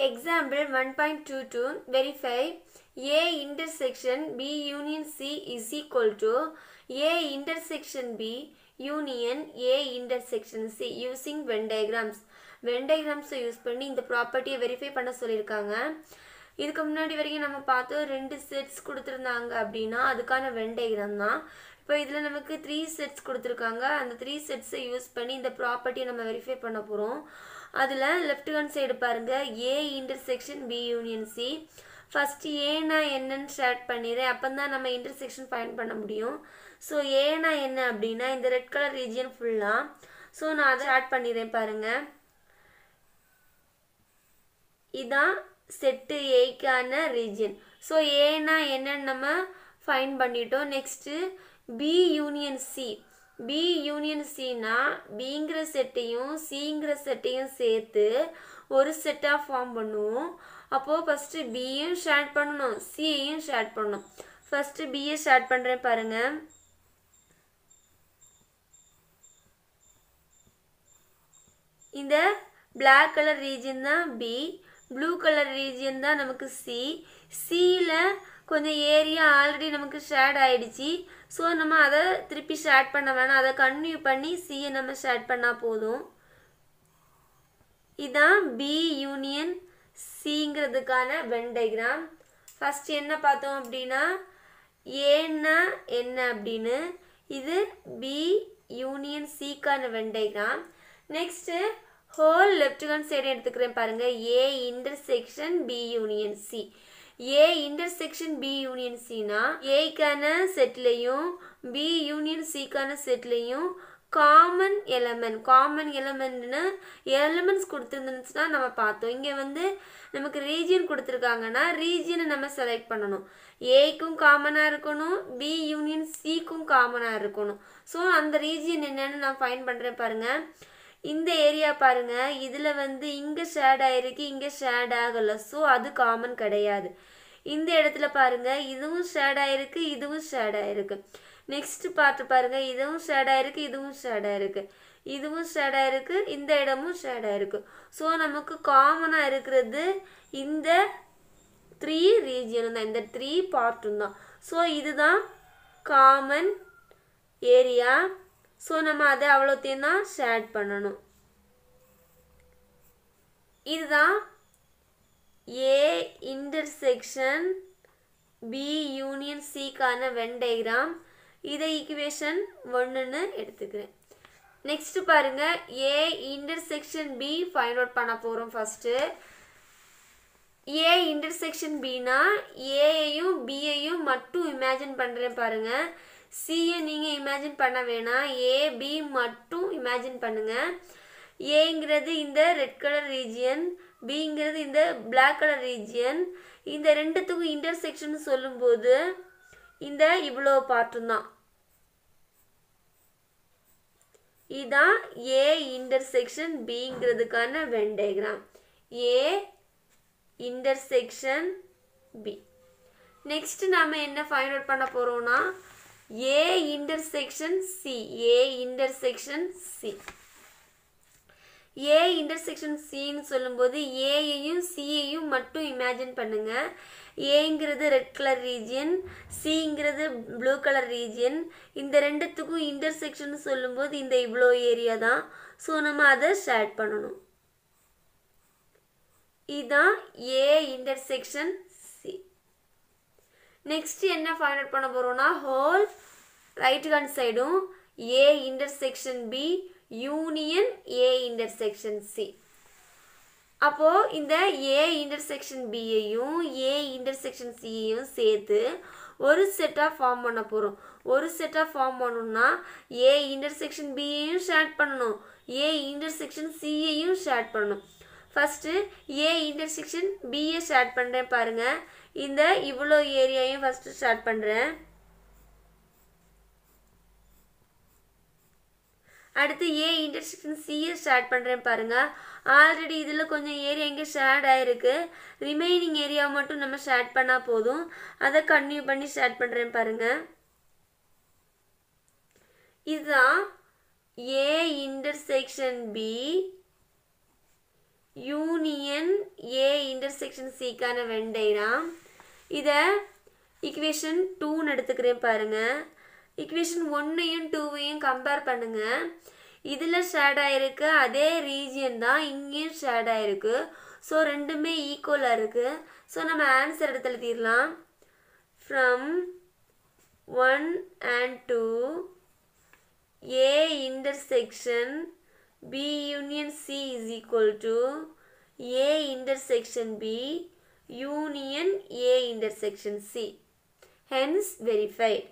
Example 1.22 verify A intersection B union C is equal to A intersection B union A intersection C using Venn diagrams. Venn diagrams use பண்ணி இந்த ப்ராப்பர்ட்டியை verify பண்ண சொல்லியிருக்காங்க இதுக்கு முன்னாடி வரைக்கும் நம்ம பார்த்தோம் ரெண்டு செட்ஸ் கொடுத்துருந்தாங்க அப்படின்னா அதுக்கான வென் தான் இப்போ இதில் நமக்கு த்ரீ செட்ஸ் கொடுத்துருக்காங்க அந்த த்ரீ செட்ஸை யூஸ் பண்ணி இந்த ப்ராப்பர்ட்டியை நம்ம வெரிஃபை பண்ண போகிறோம் அதில் லெஃப்ட் ஹேண்ட் சைடு பாருங்கள் A intersection B union C first ஏனா என்னன்னு ஸ்டார்ட் பண்ணிடுறேன் அப்போ தான் நம்ம இன்டர்செக்ஷன் ஃபைன் பண்ண முடியும் ஸோ ஏனா என்ன அப்படின்னா இந்த ரெட் கலர் ரீஜியன் ஃபுல்லாக ஸோ நான் அதை ஆட் பண்ணிடுறேன் பாருங்கள் இதான் செட்டு ஏக்கான ரீஜியன் ஸோ ஏனா என்னன்னு நம்ம ஃபைண்ட் பண்ணிட்டோம் next B union C B union சினா பிங்கிற செட்டையும் சிங்கிற செட்டையும் சேர்த்து ஒரு செட்டாக ஃபார்ம் பண்ணுவோம் அப்போது ஃபஸ்ட்டு பியும் C பண்ணணும் சியையும் பண்ணும் பண்ணணும் ஃபஸ்ட்டு யும் ஷேட் பண்ணும் பாருங்க இந்த பிளாக் கலர் region தான் பி ப்ளூ கலர் ரீஜியன் தான் நமக்கு சி சியில் கொஞ்சம் ஏரியா ஆல்ரெடி நமக்கு ஷேட் ஆகிடுச்சி ஸோ நம்ம அதை திருப்பி ஷேட் பண்ண வேணாம் அதை கன்டினியூ பண்ணி சியை நம்ம ஷேட் பண்ணால் போதும் இதுதான் பி யூனியன் சிங்கிறதுக்கான வெண்டைகிராம் ஃபஸ்ட்டு என்ன பார்த்தோம் அப்படின்னா ஏன்னா என்ன அப்படின்னு இது பி யூனியன் சிக்கான Venn diagram next whole left hand side எடுத்துக்கிறேன் பாருங்கள் A intersection B union C A intersection B union சினா ஏக்கான செட்லையும் பி யூனியன் சிக்கான செட்லேயும் காமன் எலமெண்ட் காமன் எலமெண்ட்னு எலமெண்ட்ஸ் கொடுத்துருந்துச்சுன்னா நம்ம பார்த்தோம் இங்கே வந்து நமக்கு ரீஜியன் கொடுத்துருக்காங்கன்னா ரீஜியனை நம்ம செலக்ட் பண்ணணும் ஏக்கும் காமனாக இருக்கணும் பி யூனியன் சிக்கும் காமனாக இருக்கணும் ஸோ அந்த ரீஜியன் என்னென்னு நான் ஃபைன் பண்ணுறேன் பாருங்கள் இந்த ஏரியா பாருங்க இதில் வந்து இங்கே ஷேட் ஆகிருக்கு இங்கே ஷேட் ஆகலை ஸோ அது காமன் கிடையாது இந்த இடத்துல பாருங்க இதுவும் ஷேட் ஆகிருக்கு இதுவும் ஷேட் ஆகிருக்கு நெக்ஸ்ட் பார்த்து பாருங்க இதுவும் ஷேட் ஆகிருக்கு இதுவும் ஷேட் ஆகிருக்கு இதுவும் ஷேட் ஆகிருக்கு இந்த இடமும் ஷேட் ஆகிருக்கு ஸோ நமக்கு காமனாக இருக்கிறது இந்த த்ரீ ரீஜியனும் தான் இந்த த்ரீ பார்ட்டும் தான் ஸோ இதுதான் காமன் ஏரியா ஸோ நம்ம அதை அவ்வளோத்தையும் தான் ஷேர் பண்ணணும் இதுதான் ஏ இன்டர்செக்ஷன் பி யூனியன் சிக்கான வென் டயக்ராம் இதை ஈக்குவேஷன் ஒன்றுன்னு எடுத்துக்கிறேன் நெக்ஸ்ட்டு பாருங்க A intersection B find out பண்ண போகிறோம் ஃபஸ்ட்டு ஏ இன்டர்செக்ஷன் பினா ஏயையும் பியையும் மட்டும் இமேஜின் பண்ணுறேன் பாருங்கள் C நீங்க இமேஜின் பண்ண வேணாம் ஏ பி மட்டும் இமேஜின் A ஏங்கிறது இந்த ரெட் கலர் ரீஜியன் பிங்கிறது இந்த பிளாக் கலர் ரீஜியன் இந்த ரெண்டுத்துக்கும் சொல்லும் சொல்லும்போது இந்த இவ்வளோ பார்ட்டும் தான் இதான் ஏ இன்டர்செக்ஷன் பிங்கிறதுக்கான Venn diagram A intersection B next நாம் என்ன ஃபைண்ட் அவுட் பண்ண போகிறோம்னா A C C A C C A intersection சின்னு சொல்லும்போது C சியையும் மட்டும் இமேஜின் பண்ணுங்க ஏங்கிறது ரெட் கலர் ரீஜியன் சிங்கிறது ப்ளூ கலர் ரீஜியன் இந்த ரெண்டுத்துக்கும் இன்டர்செக்ஷன் சொல்லும்போது இந்த இவ்வளோ ஏரியா தான் ஸோ நம்ம அதை ஷேட் பண்ணணும் இதுதான் ஏ இன்டர்செக்ஷன் நெக்ஸ்ட் என்ன ஃபைண்ட் அவுட் பண்ண போகிறோம்னா ஹோல் ரைட் ஹேண்ட் சைடும் A intersection B union A intersection C அப்போது இந்த ஏ இன்டர்செக்ஷன் பியையும் ஏ இன்டர்செக்ஷன் சியையும் சேர்த்து ஒரு செட்டாக ஃபார்ம் பண்ண போகிறோம் ஒரு செட்டாக ஃபார்ம் பண்ணணும்னா ஏ இன்டர்செக்ஷன் பியையும் ஷேட் பண்ணணும் ஏ இன்டர்செக்ஷன் சியையும் ஷேட் பண்ணணும் first A intersection B A start பண்ணுறேன் பாருங்கள் இந்த இவ்வளோ ஏரியாவையும் ஃபஸ்ட்டு ஸ்டார்ட் பண்ணுறேன் அடுத்து ஏ இன்டர்செக்ஷன் சிஏ ஸ்டார்ட் பண்ணுறேன் பாருங்கள் ஆல்ரெடி இதில் கொஞ்சம் ஏரியா இங்கே ஷேட் ஆகிருக்கு ரிமைனிங் ஏரியா மட்டும் நம்ம ஷேட் பண்ணால் போதும் அதை கன்டினியூ பண்ணி ஷேட் பண்ணுறேன் பாருங்கள் இதுதான் A intersection B union A intersection சிக்கான வெண்டைராம் இதை ஈக்குவேஷன் டூன்னு எடுத்துக்கிறேன் பாருங்கள் ஈக்குவேஷன் ஒன்றையும் டூவையும் கம்பேர் பண்ணுங்கள் இதில் ஷேட் ஆகிருக்கு அதே ரீஜியன் தான் இங்கேயும் ஷேட் ஆகிருக்கு ஸோ ரெண்டுமே ஈக்குவலாக இருக்குது ஸோ நம்ம ஆன்சர் எடுத்து எழுதிடலாம் from one and two A intersection B union C is equal to A intersection B union A intersection C. Hence verified.